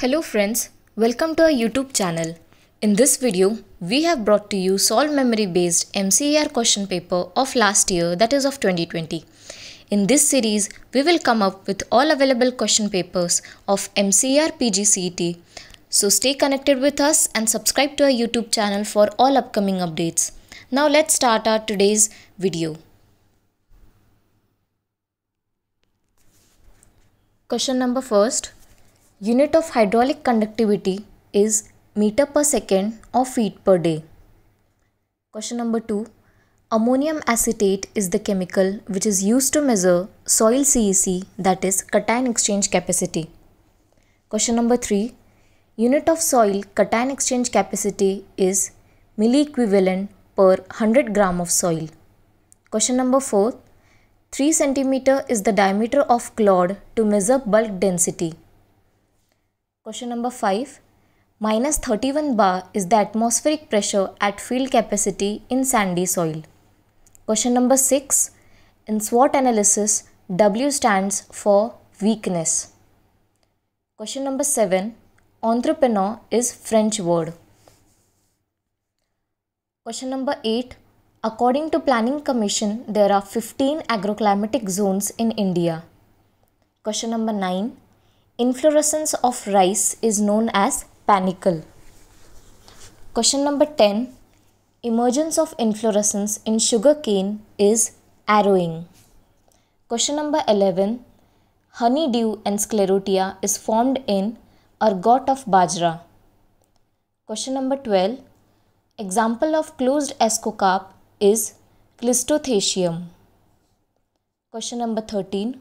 Hello friends, welcome to our YouTube channel. In this video, we have brought to you solve memory based MCER question paper of last year that is of 2020. In this series, we will come up with all available question papers of MCER PGCET. So stay connected with us and subscribe to our YouTube channel for all upcoming updates. Now let's start our today's video. Question number first. Unit of hydraulic conductivity is meter per second or feet per day. Question number 2. Ammonium acetate is the chemical which is used to measure soil CEC that is cation exchange capacity. Question number 3. Unit of soil cation exchange capacity is milliequivalent per 100 gram of soil. Question number 4. 3 cm is the diameter of clod to measure bulk density. Question number 5. Minus 31 bar is the atmospheric pressure at field capacity in sandy soil. Question number 6. In SWOT analysis, W stands for weakness. Question number 7. Entrepreneur is French word. Question number 8. According to Planning Commission, there are 15 agroclimatic zones in India. Question number 9. Inflorescence of rice is known as panicle. Question number 10. Emergence of inflorescence in sugarcane is arrowing. Question number 11. Honeydew and sclerotia is formed in ergot of bajra. Question number 12. Example of closed escocarp is Clistothecium. Question number 13.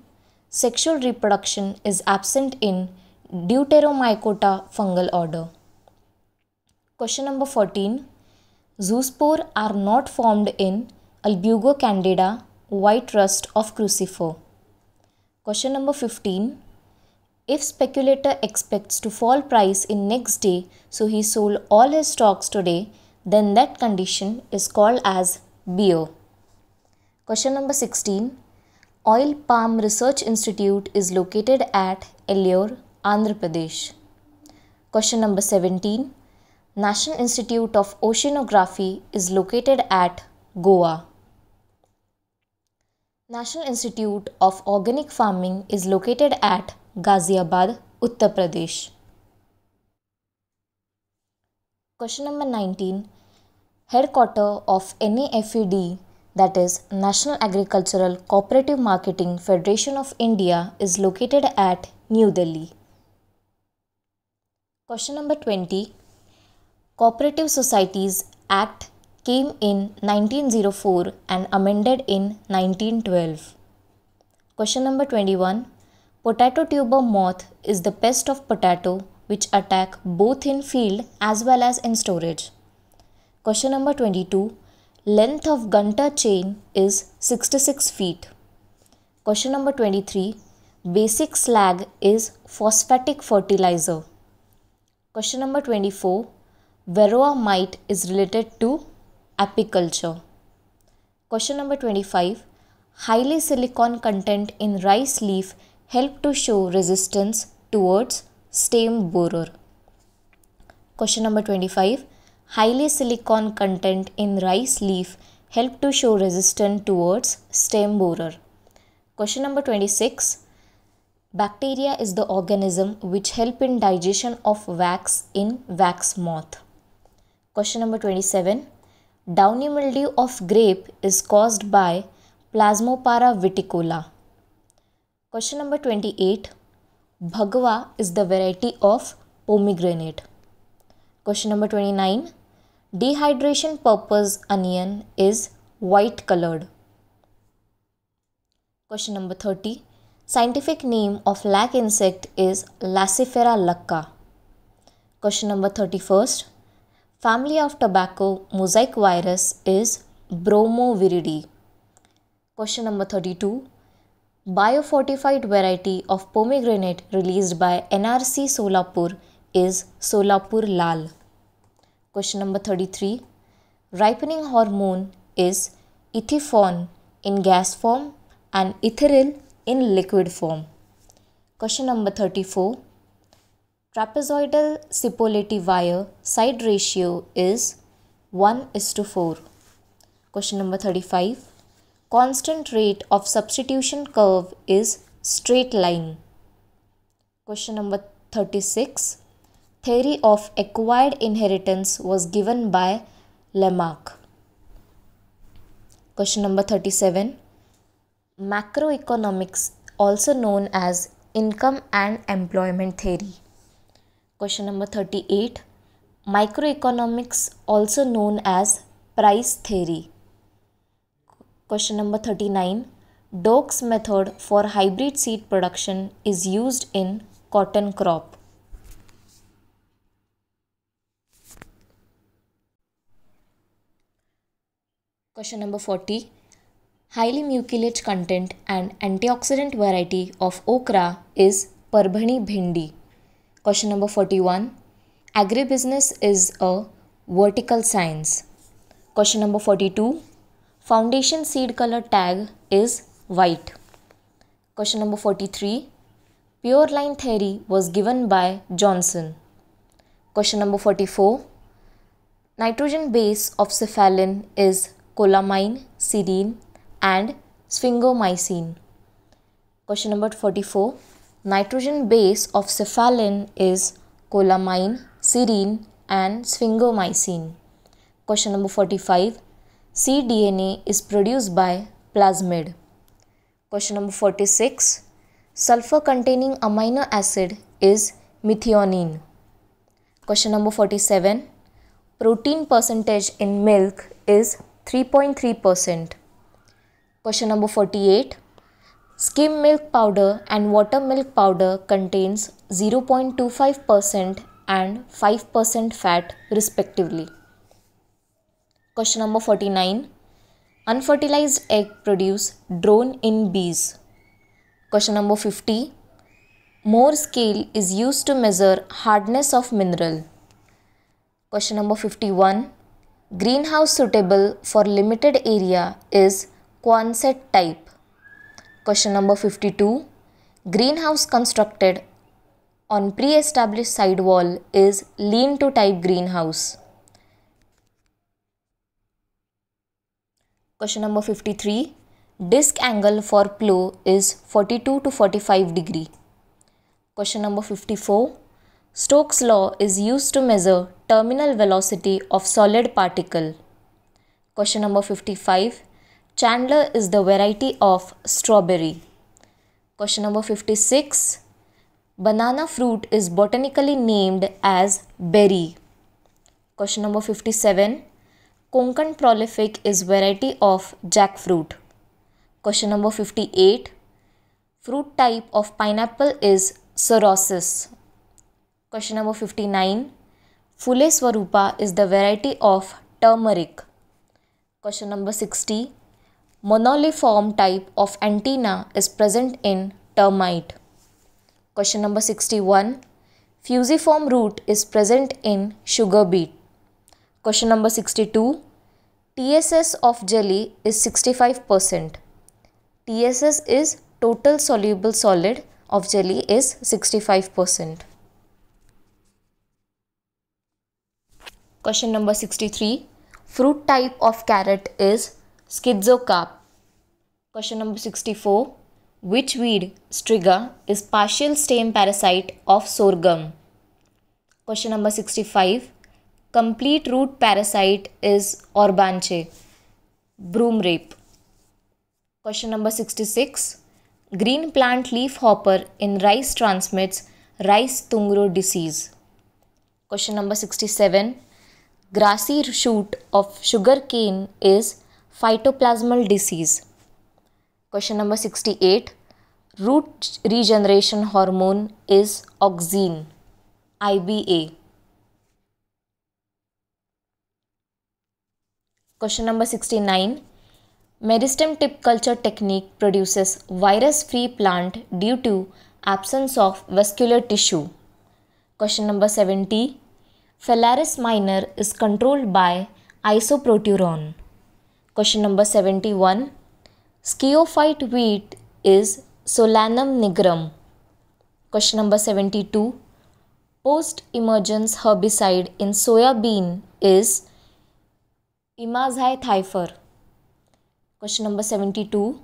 Sexual reproduction is absent in Deuteromycota fungal order. Question number 14. Zoospore are not formed in candida, white rust of crucifer. Question number 15. If speculator expects to fall price in next day, so he sold all his stocks today, then that condition is called as Bio. Question number 16. Oil Palm Research Institute is located at Ellore, Andhra Pradesh. Question number 17. National Institute of Oceanography is located at Goa. National Institute of Organic Farming is located at Ghaziabad, Uttar Pradesh. Question number 19 headquarter of NAFED that is National Agricultural Cooperative Marketing Federation of India is located at New Delhi. Question number 20 Cooperative Societies Act came in 1904 and amended in 1912. Question number 21 Potato tuber moth is the pest of potato which attack both in field as well as in storage. Question number 22. Length of gunta chain is 66 feet. Question number 23. Basic slag is phosphatic fertilizer. Question number 24. Varroa mite is related to apiculture. Question number 25. Highly silicon content in rice leaf help to show resistance towards stem borer. Question number 25 highly silicon content in rice leaf help to show resistance towards stem borer. Question number 26. Bacteria is the organism which help in digestion of wax in wax moth. Question number 27. Downy mildew of grape is caused by Plasmopara viticola. Question number 28. Bhagwa is the variety of pomegranate. Question number 29. Dehydration purpose onion is white colored. Question number 30. Scientific name of lac insect is Lacifera lacca. Question number 31st. Family of tobacco mosaic virus is Bromoviridae. Question number 32. Biofortified variety of pomegranate released by NRC Solapur is Solapur Lal. Question number 33. Ripening hormone is ethifon in gas form and ethyl in liquid form. Question number 34. Trapezoidal cipolate wire side ratio is 1 is to 4. Question number 35. Constant rate of substitution curve is straight line. Question number 36 theory of acquired inheritance was given by Lamarck. Question number 37. Macroeconomics, also known as income and employment theory. Question number 38. Microeconomics, also known as price theory. Question number 39. Dock's method for hybrid seed production is used in cotton crop. Question number 40. Highly mucilage content and antioxidant variety of okra is Parbhani bhindi. Question number 41. Agribusiness is a vertical science. Question number 42. Foundation seed color tag is white. Question number 43. Pure line theory was given by Johnson. Question number 44. Nitrogen base of cephalin is colamine, serine and sphingomycin. Question number 44. Nitrogen base of cephalin is colamine, serine and sphingomycin. Question number 45. cDNA is produced by plasmid. Question number 46. Sulfur containing amino acid is methionine. Question number 47. Protein percentage in milk is 3.3%. Question number 48. Skim milk powder and water milk powder contains 0.25% and 5% fat respectively. Question number 49. Unfertilized egg produce drone in bees. Question number 50. Moore scale is used to measure hardness of mineral. Question number 51. Greenhouse suitable for limited area is Quonset type. Question number 52. Greenhouse constructed on pre-established side wall is lean to type greenhouse. Question number 53. Disc angle for plow is 42 to 45 degree. Question number 54. Stokes' law is used to measure terminal velocity of solid particle. Question number 55. Chandler is the variety of strawberry. Question number 56. Banana fruit is botanically named as berry. Question number 57. Konkan prolific is variety of jackfruit. Question number 58. Fruit type of pineapple is cirrhosis. Question number 59. Fule Swarupa is the variety of turmeric. Question number 60. Monoliform type of antenna is present in termite. Question number 61. Fusiform root is present in sugar beet. Question number 62. TSS of jelly is 65%. TSS is total soluble solid of jelly is 65%. Question number 63. Fruit type of carrot is schizocarp. Question number 64. Which weed, striga, is partial stem parasite of sorghum? Question number 65. Complete root parasite is orbanche, broom rape. Question number 66. Green plant leaf hopper in rice transmits rice tungro disease. Question number 67 grassy shoot of sugarcane is phytoplasmal disease. Question number 68. Root regeneration hormone is auxin, IBA. Question number 69. Meristem tip culture technique produces virus-free plant due to absence of vascular tissue. Question number 70. Phalaris minor is controlled by isoproturon. Question number 71. Sciophyte wheat is Solanum nigrum. Question number 72. Post-emergence herbicide in soya bean is Imazithifer. Question number 72.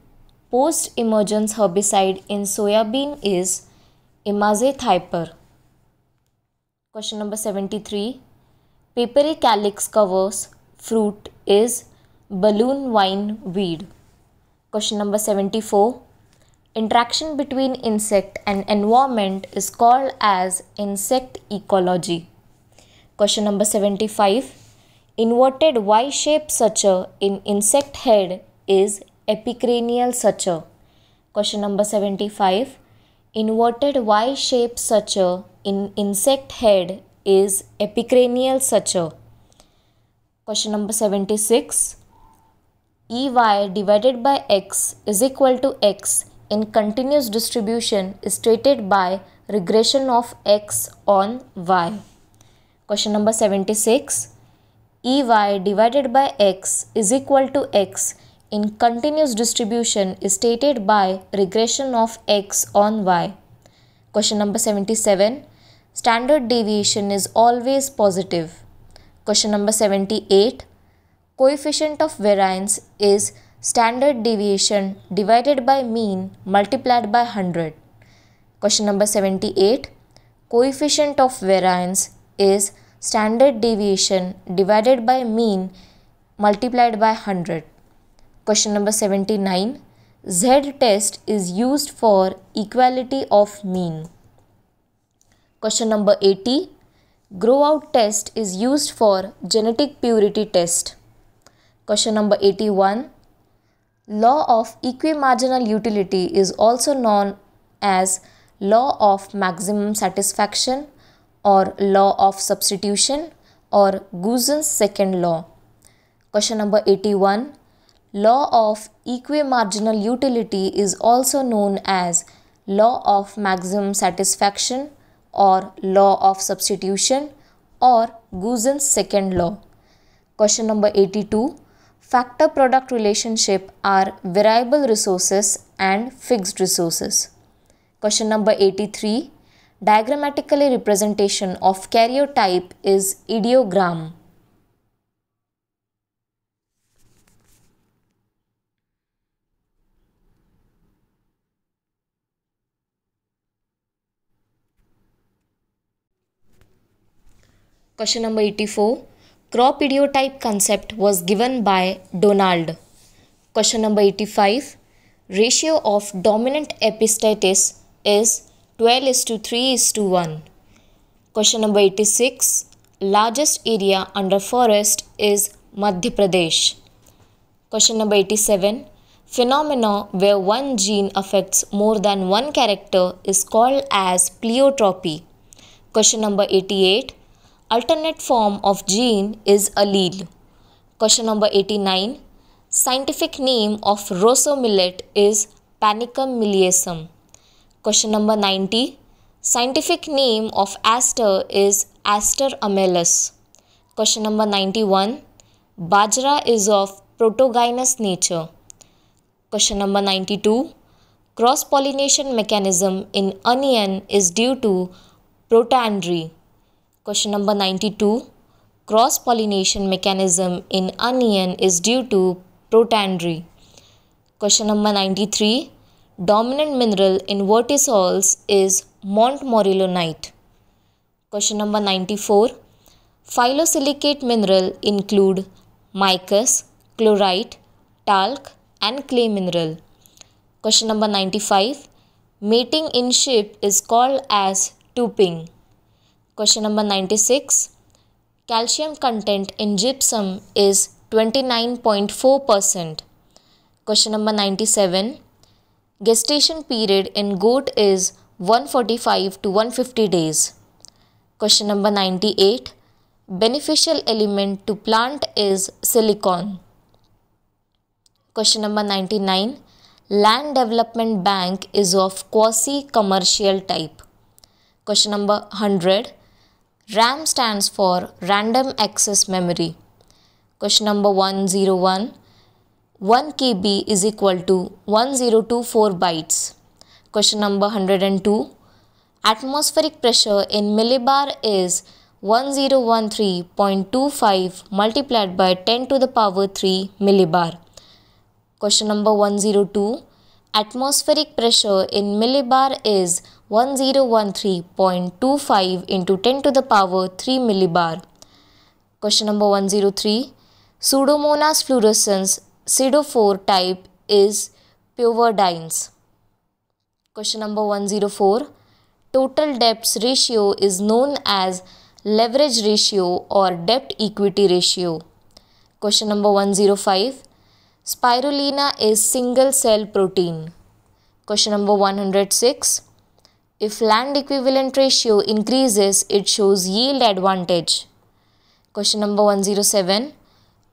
Post-emergence herbicide in soya bean is Imazithiper. Question number 73. Papery calyx covers fruit is balloon vine weed. Question number 74. Interaction between insect and environment is called as insect ecology. Question number 75. Inverted Y-shaped suture in insect head is epicranial suture. Question number 75. Inverted Y shaped suture in insect head is epicranial suture. Question number 76. EY divided by X is equal to X in continuous distribution is stated by regression of X on Y. Question number 76. EY divided by X is equal to X in continuous distribution is stated by regression of x on y. Question number 77. Standard deviation is always positive. Question number 78. Coefficient of variance is standard deviation divided by mean multiplied by 100. Question number 78. Coefficient of variance is standard deviation divided by mean multiplied by 100. Question number 79. Z test is used for equality of mean. Question number 80. Grow out test is used for genetic purity test. Question number 81. Law of equimarginal utility is also known as law of maximum satisfaction or law of substitution or Gusen's second law. Question number 81. Law of equimarginal utility is also known as law of maximum satisfaction or law of substitution or Guizen's second law. Question number 82. Factor product relationship are variable resources and fixed resources. Question number 83. Diagrammatically representation of karyotype is ideogram. Question number 84. Crop idiotype concept was given by Donald. Question number 85. Ratio of dominant epistatis is 12 is to 3 is to 1. Question number 86. Largest area under forest is Madhya Pradesh. Question number 87. Phenomena where one gene affects more than one character is called as pleiotropy. Question number 88 alternate form of gene is allele. Question number 89. Scientific name of roso millet is Panicum miliacum. Question number 90. Scientific name of aster is Aster amellus. Question number 91. Bajra is of protogynous nature. Question number 92. Cross pollination mechanism in onion is due to protandry. Question number 92. Cross-pollination mechanism in onion is due to protandry. Question number 93. Dominant mineral in vertisols is montmorillonite. Question number 94. Phyllosilicate mineral include micas, chlorite, talc and clay mineral. Question number 95. Mating in ship is called as tuping. Question number 96. Calcium content in gypsum is 29.4%. Question number 97. Gestation period in goat is 145 to 150 days. Question number 98. Beneficial element to plant is silicon. Question number 99. Land Development Bank is of quasi-commercial type. Question number 100. RAM stands for Random Access Memory. Question number 101. 1 KB is equal to 1024 bytes. Question number 102. Atmospheric pressure in millibar is 1013.25 multiplied by 10 to the power 3 millibar. Question number 102. Atmospheric pressure in millibar is 1013.25 into 10 to the power 3 millibar. Question number 103. Pseudomonas fluorescens pseudophore type is pyoverdines. Question number 104. Total depth ratio is known as leverage ratio or debt equity ratio. Question number 105. Spirulina is single cell protein. Question number 106. If land equivalent ratio increases, it shows yield advantage. Question number 107.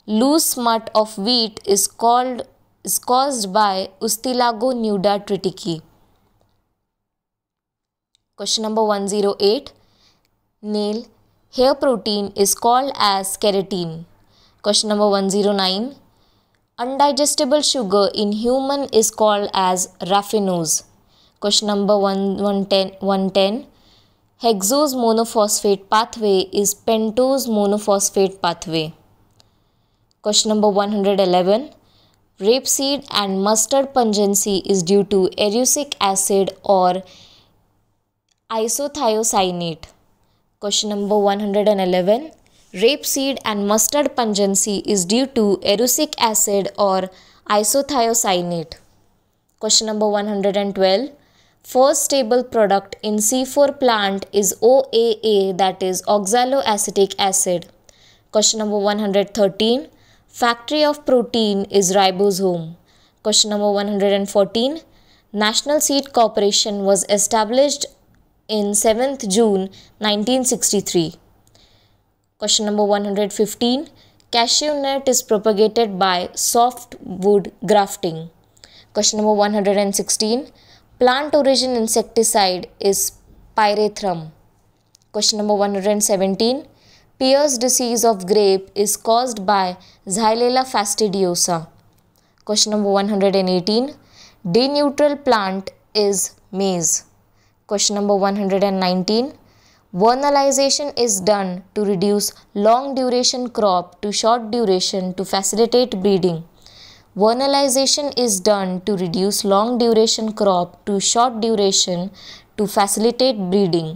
Loose mud of wheat is called is caused by Ustilago nuda tritici. Question number 108. Nail hair protein is called as keratin. Question number 109. Undigestible sugar in human is called as raffinose. Question number 1, 110. Hexose monophosphate pathway is pentose monophosphate pathway. Question number 111. Rapeseed and mustard pungency is due to erucic acid or isothiocyanate. Question number 111. Rapeseed and mustard pungency is due to erucic acid or isothiocyanate. Question number 112. First stable product in C4 plant is OAA that is oxaloacetic acid. Question number 113. Factory of protein is ribosome. Question number 114. National Seed Corporation was established in 7th June 1963. Question number 115. Cashew nut is propagated by softwood grafting. Question number 116. Plant origin insecticide is pyrethrum. Question number 117. Pierce disease of grape is caused by Xylella fastidiosa. Question number 118. Deneutral plant is maize. Question number 119. Vernalization is done to reduce long duration crop to short duration to facilitate breeding. Vernalization is done to reduce long duration crop to short duration to facilitate breeding.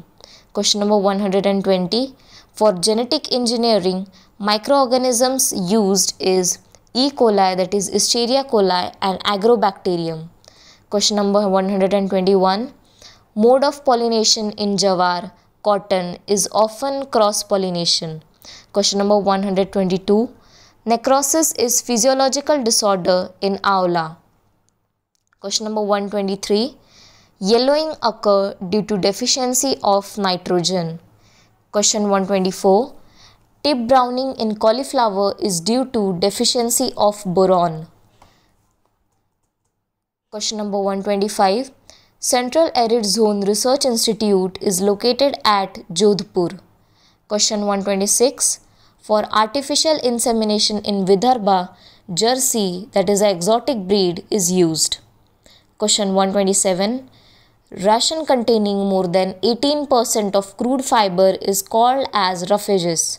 Question number 120. For genetic engineering, microorganisms used is E. coli that is Escherichia coli and Agrobacterium. Question number 121. Mode of pollination in jawar, cotton is often cross pollination. Question number 122. Necrosis is physiological disorder in aula. Question number 123. Yellowing occur due to deficiency of nitrogen. Question 124. Tip browning in cauliflower is due to deficiency of boron. Question number 125. Central Arid Zone Research Institute is located at Jodhpur. Question 126 for artificial insemination in Vidarbha, Jersey, that is an exotic breed, is used. Question 127 Russian containing more than 18% of crude fiber is called as roughages.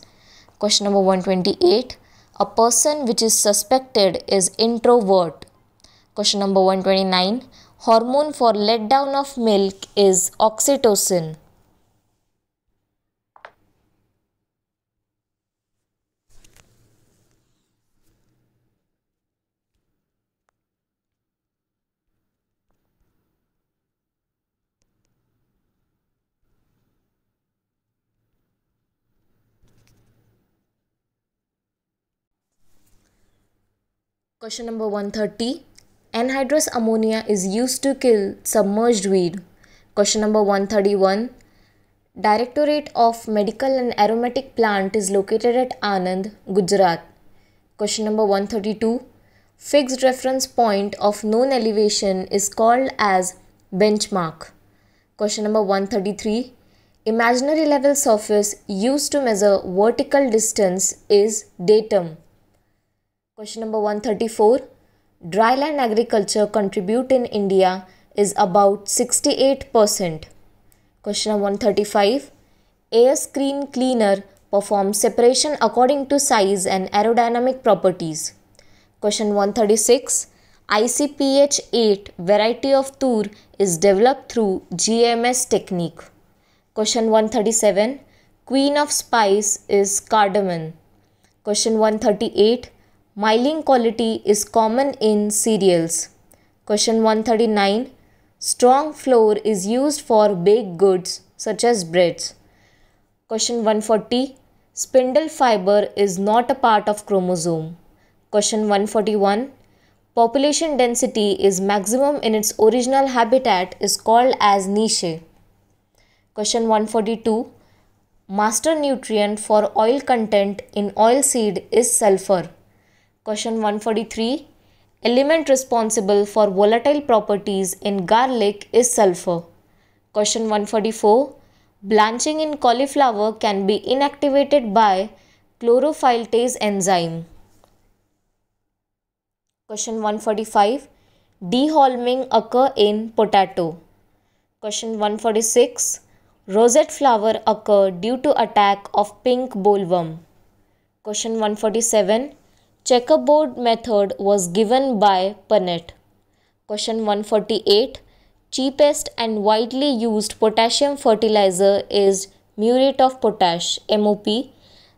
Question number 128 A person which is suspected is introvert. Question number 129 Hormone for letdown of milk is oxytocin. Question number 130. Anhydrous ammonia is used to kill submerged weed. Question number 131. Directorate of Medical and Aromatic Plant is located at Anand, Gujarat. Question number 132. Fixed reference point of known elevation is called as benchmark. Question number 133. Imaginary level surface used to measure vertical distance is datum. Question number 134 Dryland agriculture contribute in India is about 68%. Question number 135 Air screen cleaner performs separation according to size and aerodynamic properties. Question 136 ICPH 8 variety of tour is developed through GMS technique. Question 137 Queen of spice is cardamom. Question 138 Myelin quality is common in cereals. Question 139. Strong flour is used for baked goods such as breads. Question 140. Spindle fiber is not a part of chromosome. Question 141. Population density is maximum in its original habitat is called as niche. Question 142. Master nutrient for oil content in oilseed is sulfur. Question 143 Element responsible for volatile properties in garlic is sulfur. Question 144 Blanching in cauliflower can be inactivated by chlorophyllase enzyme. Question 145 Deholming occur in potato. Question 146 Rosette flower occur due to attack of pink bollworm. Question 147 checkerboard method was given by Punnett. Question 148 Cheapest and widely used potassium fertilizer is muriate of potash MOP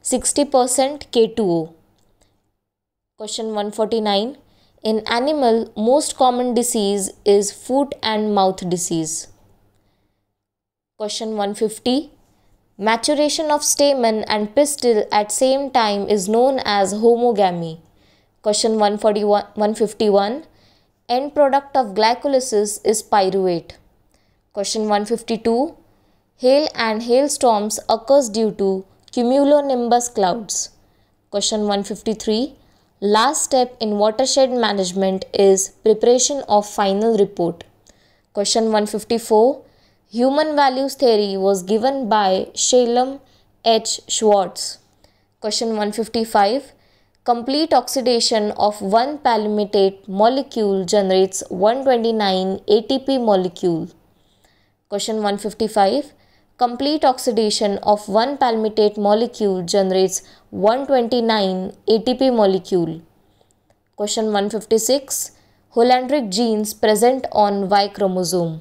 60% K2O. Question 149 In animal most common disease is foot and mouth disease. Question 150 Maturation of stamen and pistil at same time is known as homogamy. Question 141, 151. End product of glycolysis is pyruvate. Question 152. Hail and hailstorms occurs due to cumulonimbus clouds. Question 153. Last step in watershed management is preparation of final report. Question 154. Human values theory was given by Shalem H. Schwartz. Question 155 Complete oxidation of one palmitate molecule generates 129 ATP molecule. Question 155 Complete oxidation of one palmitate molecule generates 129 ATP molecule. Question 156 Holandric genes present on Y chromosome.